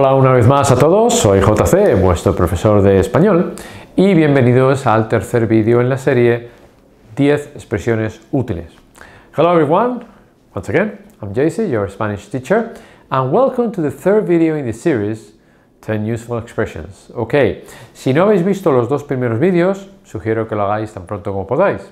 Hola una vez más a todos, soy JC, vuestro profesor de español, y bienvenidos al tercer vídeo en la serie 10 expresiones útiles. Hello everyone, once again, I'm JC, your Spanish teacher, and welcome to the third video in the series 10 useful expressions. Ok, si no habéis visto los dos primeros vídeos, sugiero que lo hagáis tan pronto como podáis.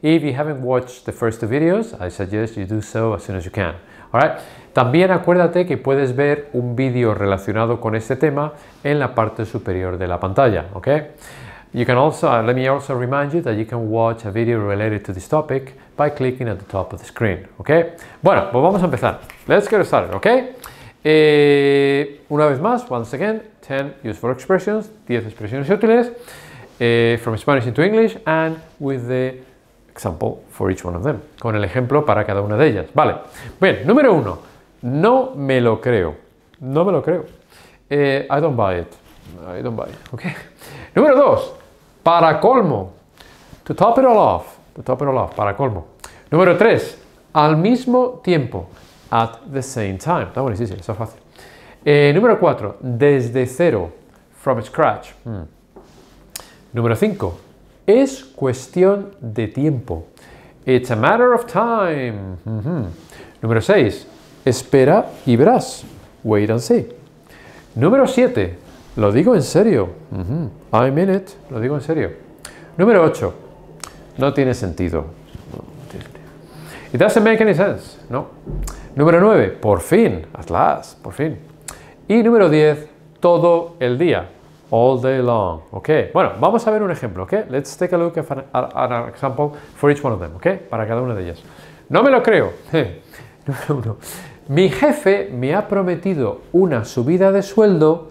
If you haven't watched the first two videos, I suggest you do so as soon as you can. ¿All right? También acuérdate que puedes ver un vídeo relacionado con este tema en la parte superior de la pantalla. Okay? You can also, uh, let me also remind you that you can watch a video related to this topic by clicking at the top of the screen, okay? Bueno, pues vamos a empezar. Let's get started, okay? Eh, una vez más, once again, 10 useful expressions, 10 expresiones útiles, eh, from Spanish into English, and with the Example for each one of them. Con el ejemplo para cada una de ellas. Vale. Bien, número uno. No me lo creo. No me lo creo. Eh, I don't buy it. I don't buy it. Okay. Número dos. Para colmo. To top it all off. To top it all off. Para colmo. Número tres. Al mismo tiempo. At the same time. Está sí, está fácil. Eh, número cuatro desde cero, from scratch. Hmm. Número cinco es cuestión de tiempo. It's a matter of time. Número 6. Espera y verás. Wait and see. Número 7. Lo digo en serio. I'm in it. Lo digo en serio. Número 8. No tiene sentido. It doesn't make any sense. No. Número 9. Por fin. At Por fin. Y número 10. Todo el día all day long. Okay, bueno, vamos a ver un ejemplo, okay? Let's take a look at an, example for each one of them, okay? Para cada una de ellas. No me lo creo. Número uno. Mi jefe me ha prometido una subida de sueldo,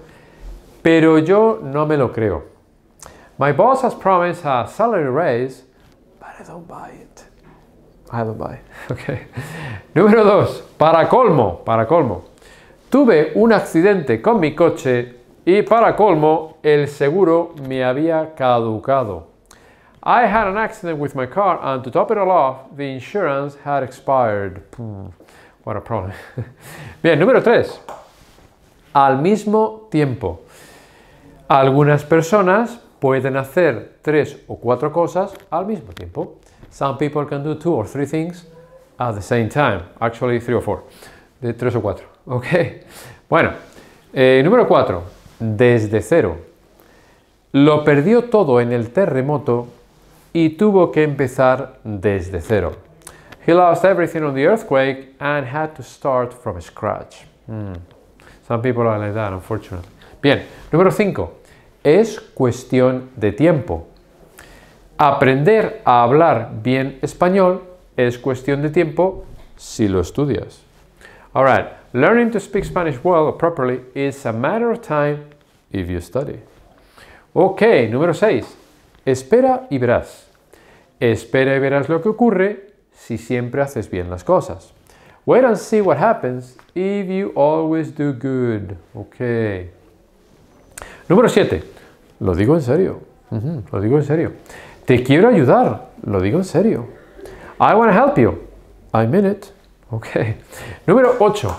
pero yo no me lo creo. My boss has promised a salary raise, but I don't buy it. I don't buy it. Okay. Número dos. Para colmo, para colmo. Tuve un accidente con mi coche y para colmo, el seguro me había caducado. I had an accident with my car and to top it all off, the insurance had expired. What a problem. Bien, número 3. Al mismo tiempo. Algunas personas pueden hacer tres o cuatro cosas al mismo tiempo. Some people can do two or three things at the same time. Actually, three or four. De tres o cuatro. Ok. Bueno, eh, número 4 desde cero. Lo perdió todo en el terremoto y tuvo que empezar desde cero. He lost everything on the earthquake and had to start from scratch. Hmm. Some people are like that, unfortunately. Bien, número 5. Es cuestión de tiempo. Aprender a hablar bien español es cuestión de tiempo si lo estudias. All right, learning to speak Spanish well or properly is a matter of time if you study. Ok, número 6. Espera y verás. Espera y verás lo que ocurre si siempre haces bien las cosas. Wait and see what happens if you always do good. Ok. Número 7. Lo digo en serio. lo digo en serio. Te quiero ayudar. Lo digo en serio. I want to help you. I mean it. Ok. Número 8.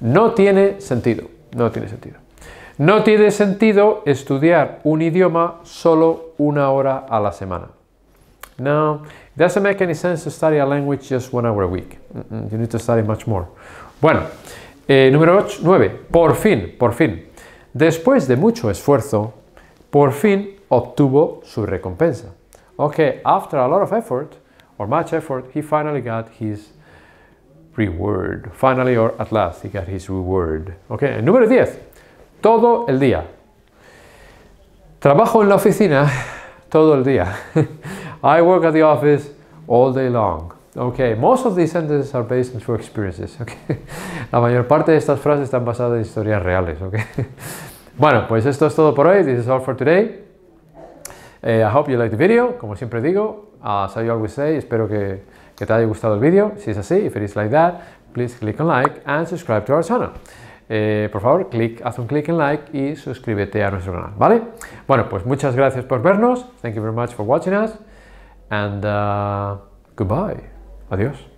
No tiene sentido. No tiene sentido. No tiene sentido estudiar un idioma solo una hora a la semana. No, no doesn't make any sense to study a language a week. semana. you need to study much more. Bueno, eh, número 9. Por fin, por fin. Después de mucho esfuerzo, por fin obtuvo su recompensa. Ok, after a lot of effort, or much effort, he finally got his reward. Finally or at last he got his reward. Okay. número 10. Todo el día. Trabajo en la oficina todo el día. I work at the office all day long. Okay, most of these sentences are based on true experiences. Okay. La mayor parte de estas frases están basadas en historias reales. Okay. Bueno, pues esto es todo por hoy. This is all for today. Eh, I hope you like the video. Como siempre digo, as I always say, espero que que te haya gustado el vídeo, si es así, if it is like that, please click on like and subscribe to our channel. Eh, por favor, haz un click en like y suscríbete a nuestro canal, ¿vale? Bueno, pues muchas gracias por vernos, thank you very much for watching us, and uh, goodbye, adiós.